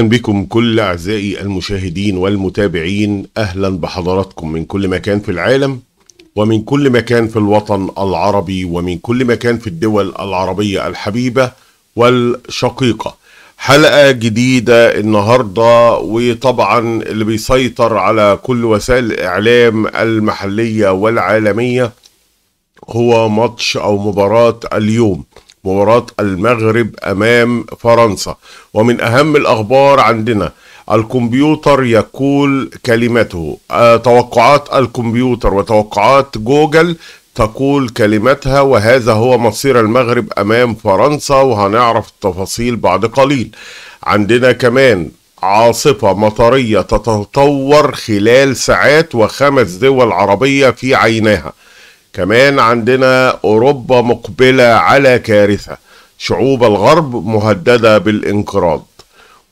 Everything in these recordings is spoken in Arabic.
اهلا بكم كل اعزائي المشاهدين والمتابعين اهلا بحضراتكم من كل مكان في العالم ومن كل مكان في الوطن العربي ومن كل مكان في الدول العربيه الحبيبه والشقيقه حلقه جديده النهارده وطبعا اللي بيسيطر على كل وسائل الاعلام المحليه والعالميه هو ماتش او مباراه اليوم مباراة المغرب أمام فرنسا ومن أهم الأخبار عندنا الكمبيوتر يقول كلمته آه، توقعات الكمبيوتر وتوقعات جوجل تقول كلمتها وهذا هو مصير المغرب أمام فرنسا وهنعرف التفاصيل بعد قليل عندنا كمان عاصفة مطرية تتطور خلال ساعات وخمس دول عربية في عينها كمان عندنا أوروبا مقبلة على كارثة شعوب الغرب مهددة بالانقراض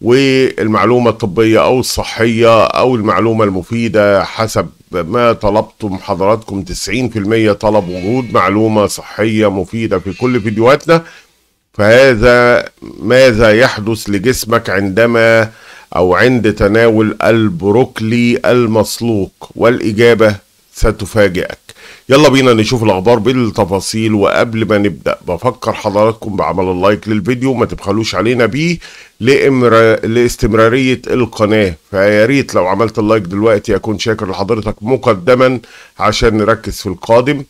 والمعلومة الطبية أو الصحية أو المعلومة المفيدة حسب ما طلبتم حضراتكم 90% طلب وجود معلومة صحية مفيدة في كل فيديوهاتنا فهذا ماذا يحدث لجسمك عندما أو عند تناول البروكلي المسلوق والإجابة ستفاجئك يلا بينا نشوف الاخبار بالتفاصيل وقبل ما نبدا بفكر حضراتكم بعمل اللايك للفيديو ما تبخلوش علينا بيه لإمر... لاستمراريه القناه فيا ريت لو عملت اللايك دلوقتي اكون شاكر لحضرتك مقدما عشان نركز في القادم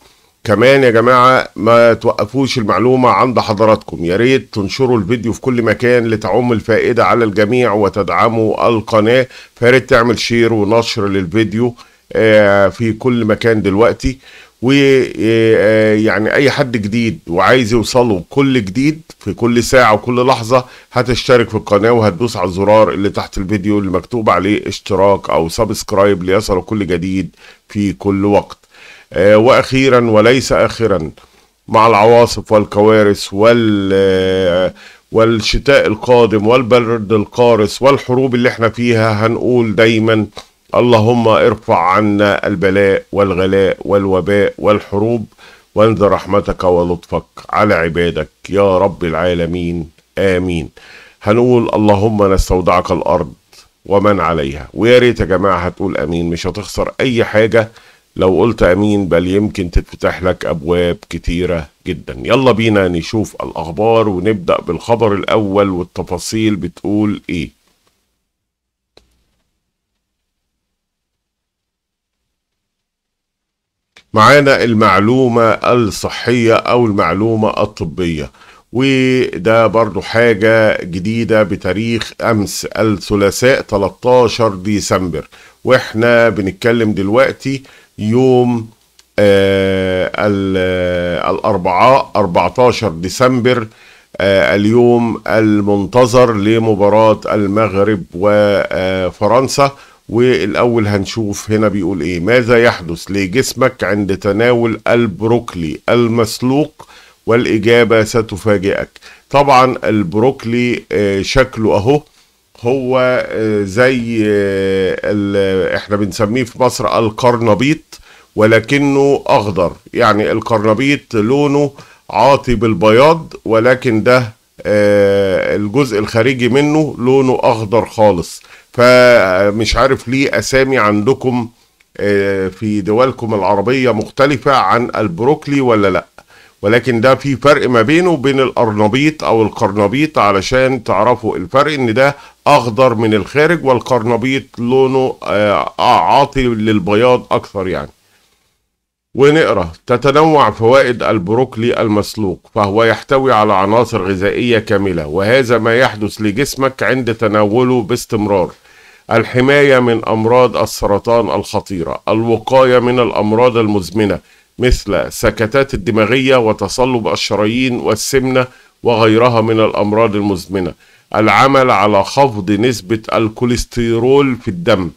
كمان يا جماعة ما توقفوش المعلومة عند حضراتكم يا ريت تنشروا الفيديو في كل مكان لتعم الفائدة على الجميع وتدعموا القناة فياريت تعمل شير ونشر للفيديو آه، في كل مكان دلوقتي ويعني آه، آه، اي حد جديد وعايز يوصله كل جديد في كل ساعه وكل لحظه هتشترك في القناه وهتدوس على الزرار اللي تحت الفيديو اللي مكتوب عليه اشتراك او سبسكرايب ليصلك كل جديد في كل وقت آه، واخيرا وليس اخرا مع العواصف والكوارث وال والشتاء القادم والبرد القارس والحروب اللي احنا فيها هنقول دايما اللهم ارفع عنا البلاء والغلاء والوباء والحروب وانزل رحمتك ولطفك على عبادك يا رب العالمين امين هنقول اللهم نستودعك الارض ومن عليها ويا ريت يا جماعه هتقول امين مش هتخسر اي حاجه لو قلت امين بل يمكن تتفتح لك ابواب كتيره جدا يلا بينا نشوف الاخبار ونبدا بالخبر الاول والتفاصيل بتقول ايه معانا المعلومة الصحية أو المعلومة الطبية وده برضو حاجة جديدة بتاريخ أمس الثلاثاء 13 ديسمبر وإحنا بنتكلم دلوقتي يوم آه الأربعاء 14 ديسمبر آه اليوم المنتظر لمباراة المغرب وفرنسا آه والاول هنشوف هنا بيقول ايه ماذا يحدث لجسمك عند تناول البروكلي المسلوق والاجابه ستفاجئك طبعا البروكلي آه، شكله اهو هو آه، زي آه، احنا بنسميه في مصر القرنبيط ولكنه اخضر يعني القرنبيط لونه عاطي بالبياض ولكن ده الجزء الخارجي منه لونه اخضر خالص فمش عارف ليه اسامي عندكم آه، في دولكم العربية مختلفة عن البروكلي ولا لا ولكن ده في فرق ما بينه وبين القرنبيط او القرنبيط علشان تعرفوا الفرق ان ده اخضر من الخارج والقرنبيط لونه آه، آه، عاطي للبياض اكثر يعني ونقرا تتنوع فوائد البروكلي المسلوق فهو يحتوي على عناصر غذائية كاملة وهذا ما يحدث لجسمك عند تناوله باستمرار الحماية من أمراض السرطان الخطيرة الوقاية من الأمراض المزمنة مثل سكتات الدماغية وتصلب الشرايين والسمنة وغيرها من الأمراض المزمنة العمل على خفض نسبة الكوليسترول في الدم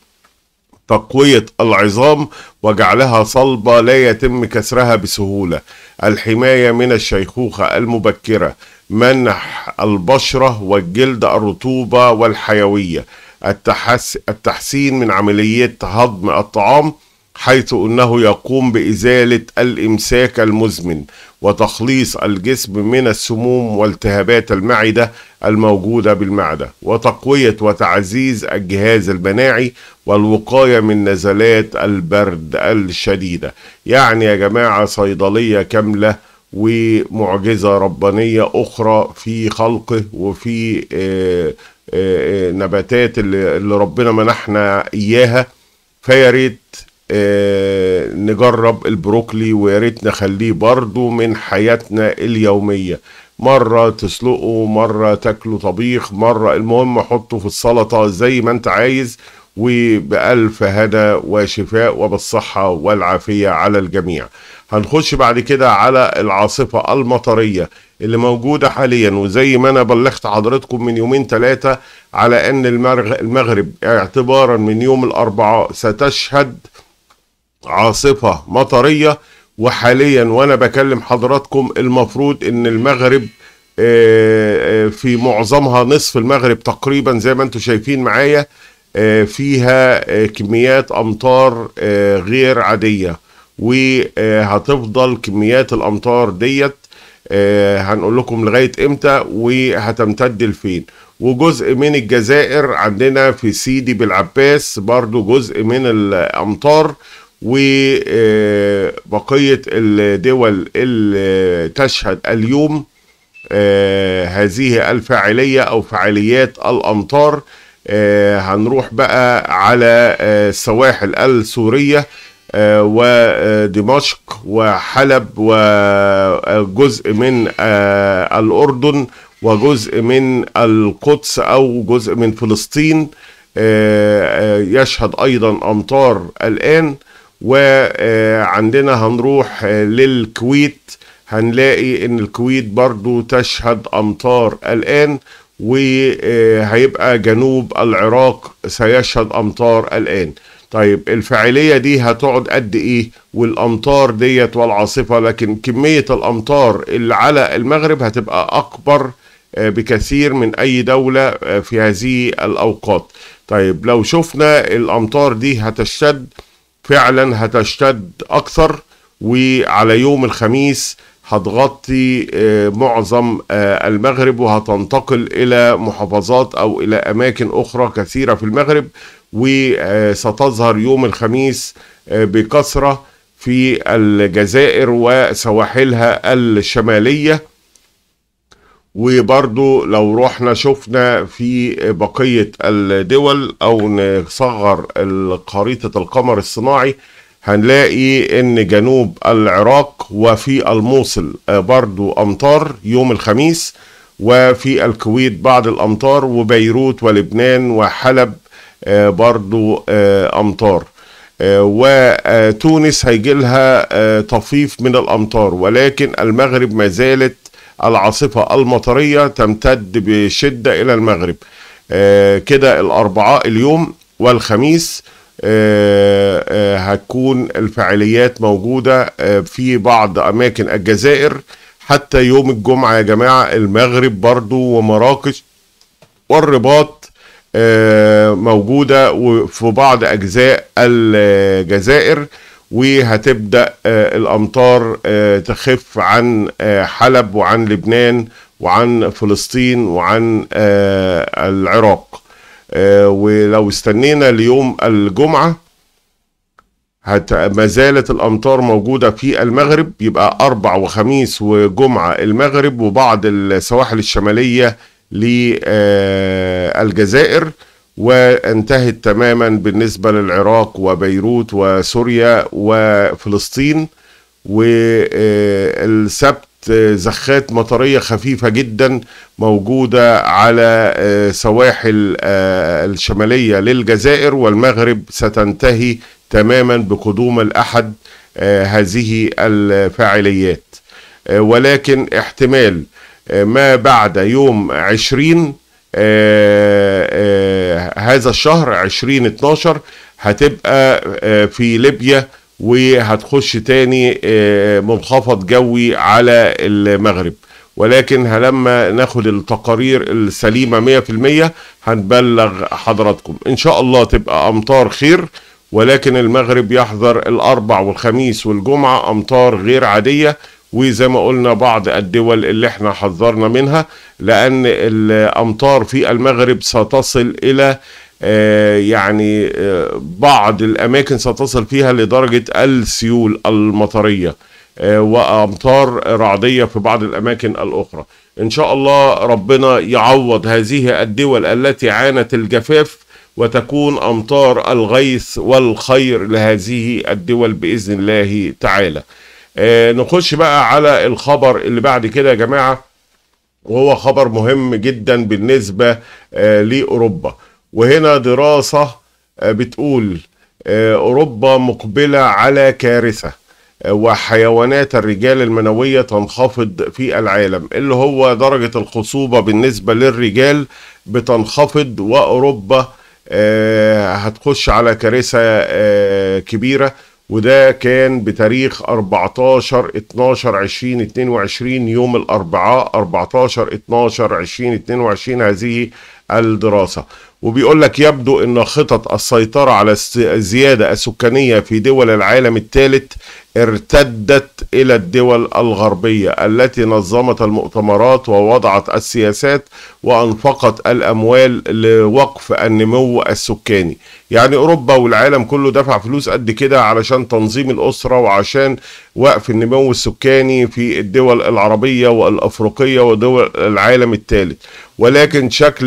تقوية العظام وجعلها صلبة لا يتم كسرها بسهولة الحماية من الشيخوخة المبكرة منح البشرة والجلد الرطوبة والحيوية التحس التحسين من عملية هضم الطعام حيث انه يقوم بازاله الامساك المزمن وتخليص الجسم من السموم والتهابات المعده الموجوده بالمعده وتقويه وتعزيز الجهاز المناعي والوقاية من نزلات البرد الشديدة يعني يا جماعة صيدلية كاملة ومعجزة ربانية أخرى في خلقه وفي آه، آه، آه، نباتات اللي, ربنا منحنا إياها فياريت نجرب البروكلي ويا ريت نخليه برضه من حياتنا اليومية مرة تسلقه مرة تاكله طبيخ مرة المهم حطه في السلطة زي ما انت عايز وبألف هنا وشفاء وبالصحة والعافية على الجميع هنخش بعد كده على العاصفة المطرية اللي موجودة حاليا وزي ما أنا بلغت حضرتكم من يومين ثلاثة على أن المغرب اعتبارا من يوم الأربعاء ستشهد عاصفة مطرية وحاليا وأنا بكلم حضراتكم المفروض أن المغرب آه، آه، في معظمها نصف المغرب تقريبا زي ما انتم شايفين معايا آه، فيها آه، كميات امطار آه، غير عاديه وهتفضل كميات الامطار ديت هنقول لكم لغايه امتى وهتمتد لفين وجزء من الجزائر عندنا في سيدي بالعباس برضو جزء من الامطار وبقيه الدول اللي تشهد اليوم هذه الفاعليه او فعاليات الامطار آه، هنروح بقى على السواحل آه، السورية آه، ودمشق وحلب وجزء من الأردن وجزء من القدس أو جزء من فلسطين يشهد أيضا أمطار الآن وعندنا هنروح للكويت هنلاقي ان الكويت برضو تشهد امطار الان وهيبقى جنوب العراق سيشهد امطار الان طيب الفاعليه دي هتقعد قد ايه والامطار ديت والعاصفه لكن كميه الامطار اللي على المغرب هتبقى اكبر آه، بكثير من اي دوله آه، في هذه الاوقات طيب لو شفنا الامطار دي هتشتد فعلا هتشتد اكثر وعلى يوم الخميس هتغطي آه، معظم آه، المغرب وهتنتقل الى محافظات او الى اماكن اخرى كثيره في المغرب وستظهر آه، يوم الخميس بكثره في الجزائر وسواحلها الشماليه وبرضو لو رحنا شفنا في بقيه الدول او نصغر خريطه القمر الصناعي هنلاقي ان جنوب العراق وفي الموصل آه، برضو امطار يوم الخميس وفي الكويت بعض الامطار وبيروت ولبنان وحلب آه، برضو آه، امطار وتونس هيجي لها طفيف من الامطار ولكن المغرب ما زالت العاصفه المطريه تمتد بشده الى المغرب كده الاربعاء اليوم والخميس آه، آه، هتكون الفعاليات موجودة آه، في بعض أماكن الجزائر حتى يوم الجمعة يا جماعة المغرب برضو ومراكش والرباط موجودة في بعض أجزاء الجزائر وهتبدأ الأمطار تخف عن حلب وعن لبنان وعن فلسطين وعن العراق آه، ولو استنينا ليوم الجمعة هت ما زالت الأمطار موجودة في المغرب يبقى أربع وخميس وجمعة المغرب وبعض السواحل الشمالية للجزائر وانتهت تماما بالنسبة للعراق وبيروت وسوريا وفلسطين والسبت زخات مطريه خفيفه جدا موجوده على آه، سواحل آه، الشماليه للجزائر والمغرب ستنتهي تماما بقدوم الاحد آه، هذه الفاعليات ولكن احتمال ما بعد يوم عشرين هذا الشهر عشرين اتناشر هتبقى في ليبيا وهتخش تاني آه، منخفض جوي على المغرب ولكن لما ناخد التقارير السليمة 100% هنبلغ حضراتكم إن شاء الله تبقى أمطار خير ولكن المغرب يحضر الأربع والخميس والجمعة أمطار غير عادية وزي ما قلنا بعض الدول اللي احنا حذرنا منها لأن الأمطار في المغرب ستصل إلى آه، يعني آه، بعض الأماكن ستصل فيها لدرجة السيول المطرية آه، وأمطار رعدية في بعض الأماكن الأخرى إن شاء الله ربنا يعوض هذه الدول التي عانت الجفاف وتكون أمطار الغيث والخير لهذه الدول بإذن الله تعالى نخش بقى على الخبر اللي بعد كده يا جماعة وهو خبر مهم جدا بالنسبة لأوروبا وهنا دراسة آه، بتقول آه، أوروبا مقبلة على كارثة آه، وحيوانات الرجال المنوية تنخفض في العالم اللي هو درجة الخصوبة بالنسبة للرجال بتنخفض وأوروبا هتخش على كارثة كبيرة وده كان بتاريخ 14 12 20 22 يوم الاربعاء 14 12 20 22 هذه الدراسه وبيقول لك يبدو أن خطط السيطرة على الزيادة السكانية في دول العالم الثالث ارتدت إلى الدول الغربية التي نظمت المؤتمرات ووضعت السياسات وأنفقت الأموال لوقف النمو السكاني يعني اوروبا والعالم كله دفع فلوس قد كده علشان تنظيم الاسره وعشان وقف النمو السكاني في الدول العربيه والافريقيه ودول العالم الثالث ولكن شكل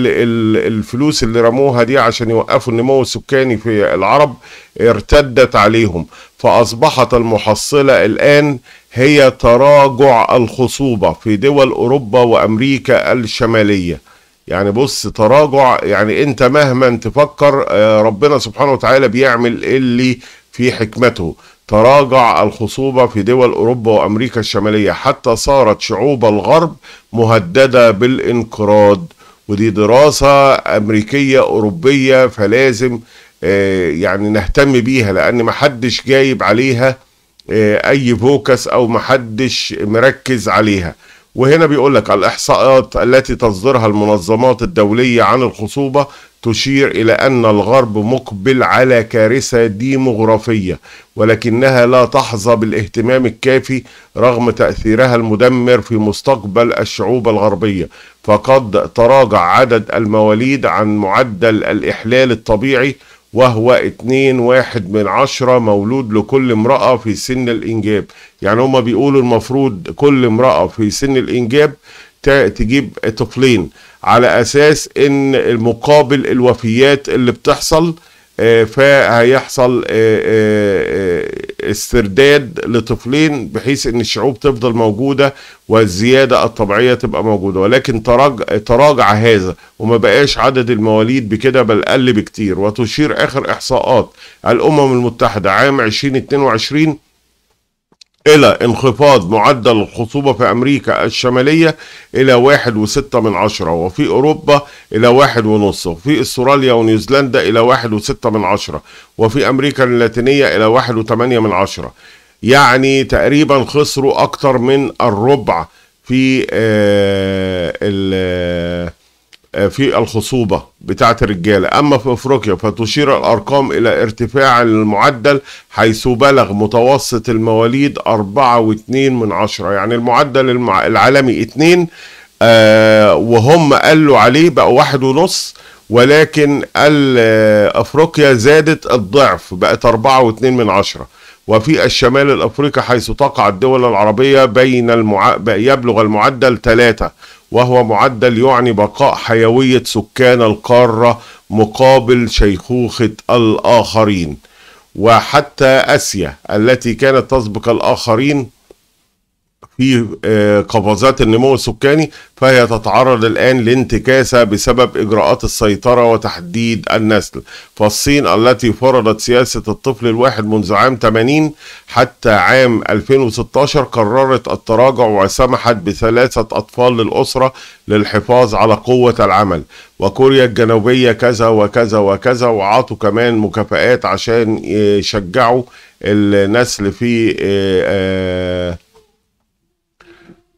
الفلوس اللي رموها دي عشان يوقفوا النمو السكاني في العرب ارتدت عليهم فاصبحت المحصله الان هي تراجع الخصوبه في دول اوروبا وامريكا الشماليه يعني بص تراجع يعني انت مهما تفكر آه، ربنا سبحانه وتعالى بيعمل اللي في حكمته تراجع الخصوبة في دول أوروبا وأمريكا الشمالية حتى صارت شعوب الغرب مهددة بالانقراض ودي دراسة أمريكية أوروبية فلازم آه، يعني نهتم بيها لأن محدش جايب عليها آه، أي فوكس أو محدش مركز عليها وهنا بيقول لك الإحصاءات التي تصدرها المنظمات الدولية عن الخصوبة تشير إلى أن الغرب مقبل على كارثة ديموغرافية ولكنها لا تحظى بالاهتمام الكافي رغم تأثيرها المدمر في مستقبل الشعوب الغربية فقد تراجع عدد المواليد عن معدل الإحلال الطبيعي وهو اتنين واحد من عشرة مولود لكل امرأة في سن الإنجاب يعني هما بيقولوا المفروض كل امرأة في سن الإنجاب تجيب طفلين على أساس إن المقابل الوفيات اللي بتحصل فهيحصل آه، آه، آه، استرداد لطفلين بحيث ان الشعوب تفضل موجوده والزياده الطبيعيه تبقى موجوده ولكن تراجع, تراجع هذا وما بقاش عدد المواليد بكده بل قل بكتير وتشير اخر احصاءات الامم المتحده عام 2022 إلى انخفاض معدل الخصوبة في أمريكا الشمالية إلى واحد وستة من عشرة وفي أوروبا إلى واحد ونص وفي أستراليا ونيوزيلندا إلى واحد وستة من عشرة وفي أمريكا اللاتينية إلى واحد وثمانية من عشرة يعني تقريبا خسروا أكتر من الربع في آه في الخصوبة بتاعة الرجالة أما في أفريقيا فتشير الأرقام إلى ارتفاع المعدل حيث بلغ متوسط المواليد 4.2 من عشرة يعني المعدل العالمي 2 آه وهم قالوا عليه بقى واحد ونص ولكن أفريقيا زادت الضعف بقت 4.2 من عشرة وفي الشمال الأفريقي حيث تقع الدول العربية بين المع... يبلغ المعدل 3 وهو معدل يعني بقاء حيوية سكان القارة مقابل شيخوخة الآخرين وحتى آسيا التي كانت تسبق الآخرين في آه، قفزات النمو السكاني فهي تتعرض الآن لانتكاسة بسبب إجراءات السيطرة وتحديد النسل فالصين التي فرضت سياسة الطفل الواحد منذ عام 80 حتى عام 2016 قررت التراجع وسمحت بثلاثة أطفال للأسرة للحفاظ على قوة العمل وكوريا الجنوبية كذا وكذا وكذا وعطوا كمان مكافآت عشان آه، يشجعوا النسل في آه،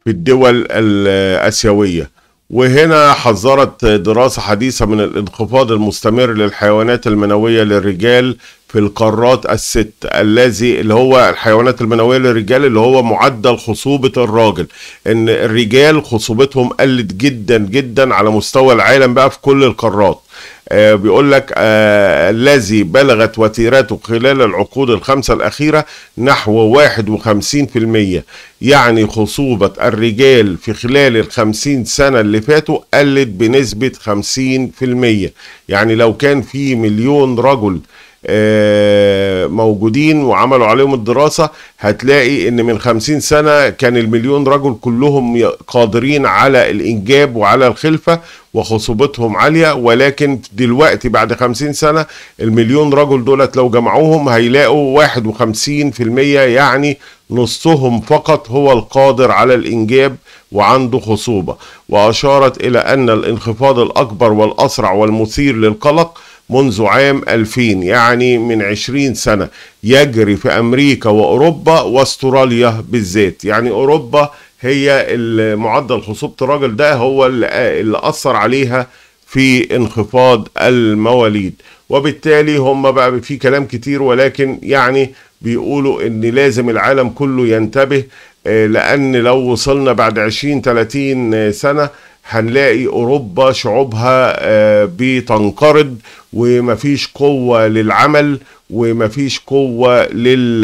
في الدول الآسيوية وهنا حذرت دراسة حديثة من الانخفاض المستمر للحيوانات المنوية للرجال في القارات الست الذي اللي هو الحيوانات المنوية للرجال اللي هو معدل خصوبة الراجل ان الرجال خصوبتهم قلت جدا جدا على مستوى العالم بقى في كل القارات آه، بيقول لك آه، الذي بلغت وتيرته خلال العقود الخمسة الأخيرة نحو 51% يعني خصوبة الرجال في خلال الخمسين سنة اللي فاتوا قلت بنسبة 50% يعني لو كان في مليون رجل آه، موجودين وعملوا عليهم الدراسة هتلاقي ان من خمسين سنة كان المليون رجل كلهم قادرين على الانجاب وعلى الخلفة وخصوبتهم عالية ولكن دلوقتي بعد خمسين سنة المليون رجل دولت لو جمعوهم هيلاقوا واحد وخمسين في المية يعني نصهم فقط هو القادر على الإنجاب وعنده خصوبة وأشارت إلى أن الانخفاض الأكبر والأسرع والمثير للقلق منذ عام 2000 يعني من 20 سنة يجري في أمريكا وأوروبا وأستراليا بالذات يعني أوروبا هي معدل خصوبة الرجل ده هو اللي أثر عليها في انخفاض المواليد وبالتالي هم بقى في كلام كتير ولكن يعني بيقولوا ان لازم العالم كله ينتبه آه، لان لو وصلنا بعد 20 30 سنه هنلاقي اوروبا شعوبها آه، بتنقرض ومفيش قوة للعمل ومفيش قوة لل...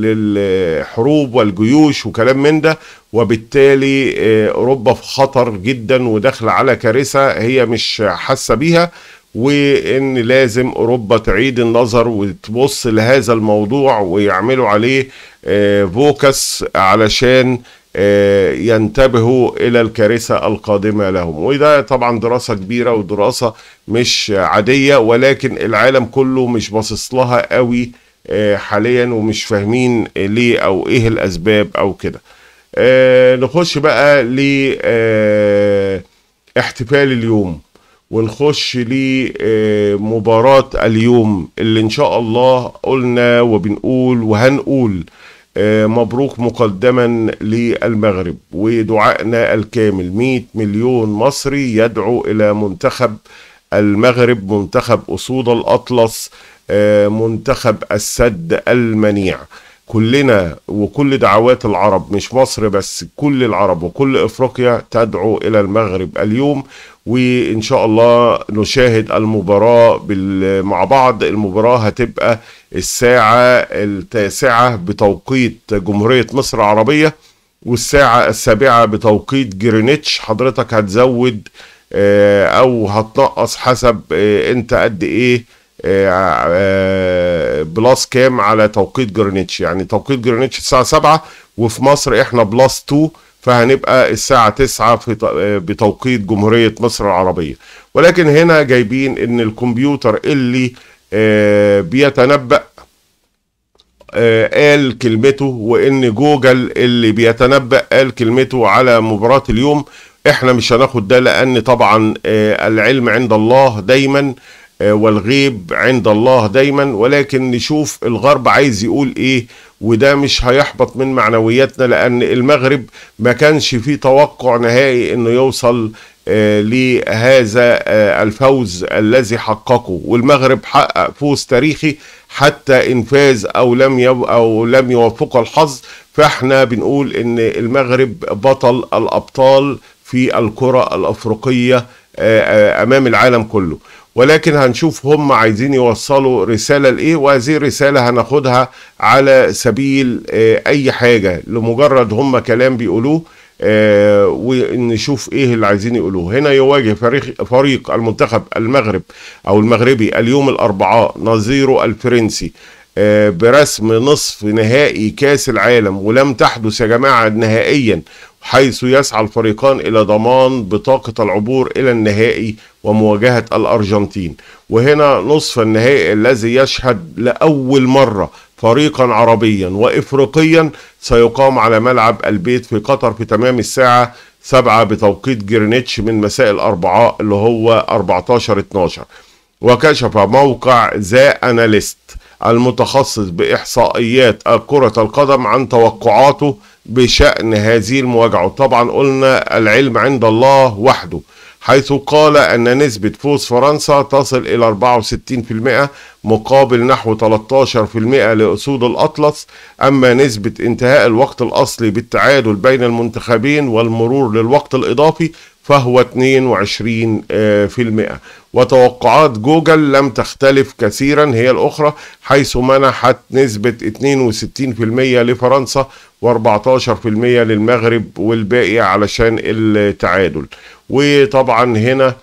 للحروب والجيوش وكلام من ده وبالتالي آه، أوروبا في خطر جدا وداخلة على كارثة هي مش حاسة بيها وان لازم اوروبا تعيد النظر وتبص لهذا الموضوع ويعملوا عليه آه، فوكس علشان آه، ينتبهوا الى الكارثه القادمه لهم وده طبعا دراسه كبيره ودراسه مش عاديه ولكن العالم كله مش باصص لها قوي آه، حاليا ومش فاهمين ليه او ايه الاسباب او كده آه، نخش بقى ل احتفال اليوم ونخش لمباراة اليوم اللي ان شاء الله قلنا وبنقول وهنقول آه، مبروك مقدما للمغرب ودعائنا الكامل 100 مليون مصري يدعو إلى منتخب المغرب منتخب أسود الأطلس آه، منتخب السد المنيع كلنا وكل دعوات العرب مش مصر بس كل العرب وكل افريقيا تدعو الى المغرب اليوم وان شاء الله نشاهد المباراه مع بعض المباراه هتبقى الساعه التاسعه بتوقيت جمهوريه مصر العربيه والساعه السابعه بتوقيت جرينتش حضرتك هتزود آه، او هتنقص حسب آه، انت قد ايه آه، آه، بلس كام على توقيت جرينتش يعني توقيت جرينتش الساعه 7 وفي مصر احنا بلس 2 فهنبقى الساعة 9 في آه، بتوقيت جمهورية مصر العربية ولكن هنا جايبين ان الكمبيوتر اللي بيتنبأ قال كلمته وان جوجل اللي بيتنبأ قال كلمته على مباراة اليوم احنا مش هناخد ده لان طبعا العلم عند الله دايما آه، والغيب عند الله دايما ولكن نشوف الغرب عايز يقول ايه وده مش هيحبط من معنوياتنا لان المغرب ما كانش فيه توقع نهائي انه يوصل آه، لهذا آه، الفوز الذي حققه والمغرب حقق فوز تاريخي حتى ان فاز او لم او لم يوفقه الحظ فاحنا بنقول ان المغرب بطل الابطال في الكره الافريقيه امام العالم كله ولكن هنشوف هم عايزين يوصلوا رسالة لإيه وهذه الرسالة هناخدها على سبيل آه، أي حاجة لمجرد هم كلام بيقولوه آه ونشوف ايه اللي عايزين يقولوه هنا يواجه فريق, فريق المنتخب المغرب او المغربي اليوم الاربعاء نظيره الفرنسي آه، برسم نصف نهائي كاس العالم ولم تحدث يا جماعة نهائيا حيث يسعى الفريقان إلى ضمان بطاقة العبور إلى النهائي ومواجهة الأرجنتين وهنا نصف النهائي الذي يشهد لأول مرة فريقا عربيا وإفريقيا سيقام على ملعب البيت في قطر في تمام الساعة سبعة بتوقيت جرينتش من مساء الأربعاء اللي هو 14 12 وكشف موقع ذا أناليست المتخصص بإحصائيات كرة القدم عن توقعاته بشأن هذه المواجهة وطبعا قلنا العلم عند الله وحده حيث قال أن نسبة فوز فرنسا تصل إلى 64% مقابل نحو 13% لأسود الأطلس أما نسبة انتهاء الوقت الأصلي بالتعادل بين المنتخبين والمرور للوقت الإضافي فهو 22% آه، وتوقعات جوجل لم تختلف كثيرا هي الأخرى حيث منحت نسبة 62% لفرنسا و14% للمغرب والباقي علشان التعادل وطبعا هنا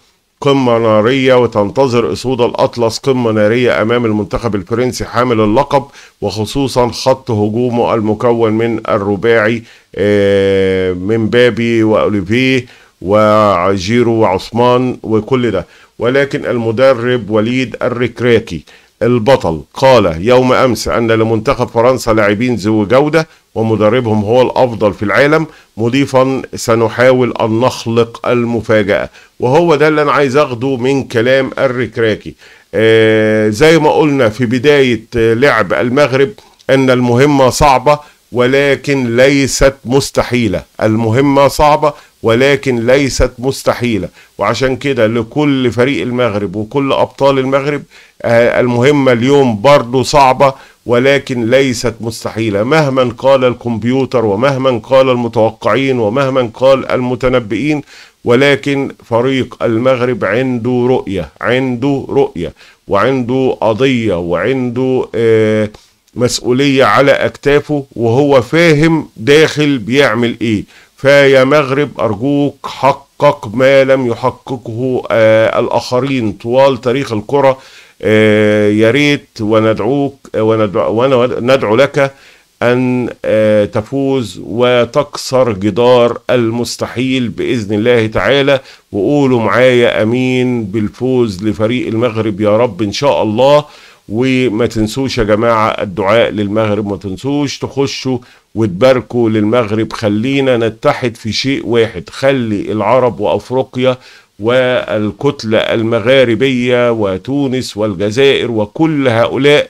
قمة نارية وتنتظر أسود الأطلس قمة نارية أمام المنتخب الفرنسي حامل اللقب وخصوصا خط هجومه المكون من الرباعي آه، من بابي وأوليفيه وجيرو وعثمان وكل ده ولكن المدرب وليد الركراكي البطل قال يوم أمس أن لمنتخب فرنسا لاعبين ذو جودة ومدربهم هو الأفضل في العالم مضيفا سنحاول أن نخلق المفاجأة وهو ده اللي أنا عايز أخده من كلام الركراكي آه زي ما قلنا في بداية آه، لعب المغرب أن المهمة صعبة ولكن ليست مستحيلة المهمة صعبة ولكن ليست مستحيلة وعشان كده لكل فريق المغرب وكل أبطال المغرب آه، المهمة اليوم برضو صعبة ولكن ليست مستحيلة مهما قال الكمبيوتر ومهما قال المتوقعين ومهما قال المتنبئين ولكن فريق المغرب عنده رؤية عنده رؤية وعنده قضية وعنده آه مسؤولية على أكتافه وهو فاهم داخل بيعمل إيه فيا مغرب أرجوك حقق ما لم يحققه آه الآخرين طوال تاريخ الكرة آه يا ريت وندعوك آه، وندعو, وندعو لك أن آه تفوز وتكسر جدار المستحيل بإذن الله تعالى وقولوا معايا أمين بالفوز لفريق المغرب يا رب إن شاء الله وما تنسوش يا جماعة الدعاء للمغرب ما تنسوش تخشوا وتباركوا للمغرب خلينا نتحد في شيء واحد خلي العرب وأفريقيا والكتلة المغاربية وتونس والجزائر وكل هؤلاء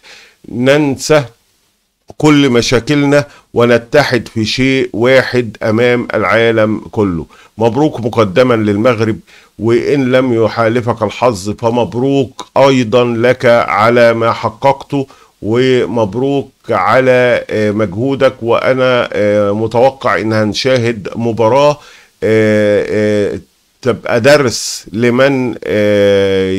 ننسى كل مشاكلنا ونتحد في شيء واحد امام العالم كله مبروك مقدما للمغرب وان لم يحالفك الحظ فمبروك ايضا لك على ما حققته ومبروك على آه، مجهودك وانا آه، متوقع ان هنشاهد مباراه آه، تبقى درس لمن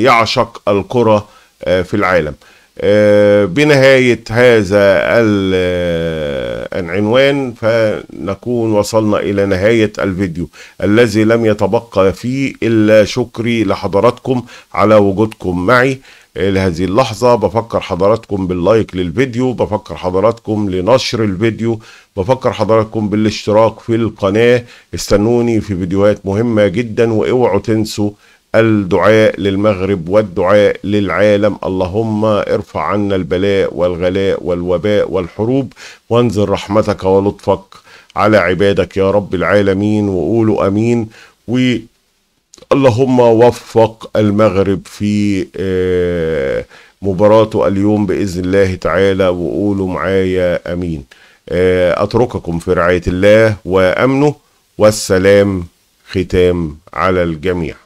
يعشق الكره في العالم آه، بنهاية هذا آه، العنوان فنكون وصلنا إلى نهاية الفيديو الذي لم يتبقى فيه إلا شكري لحضراتكم على وجودكم معي آه، لهذه اللحظة بفكر حضراتكم باللايك للفيديو بفكر حضراتكم لنشر الفيديو بفكر حضراتكم بالاشتراك في القناة استنوني في فيديوهات مهمة جدا واوعوا تنسوا الدعاء للمغرب والدعاء للعالم اللهم ارفع عنا البلاء والغلاء والوباء والحروب وانزل رحمتك ولطفك على عبادك يا رب العالمين وقولوا امين و اللهم وفق المغرب في آه، مباراته اليوم باذن الله تعالى وقولوا معايا امين آه، اترككم في رعايه الله وامنه والسلام ختام على الجميع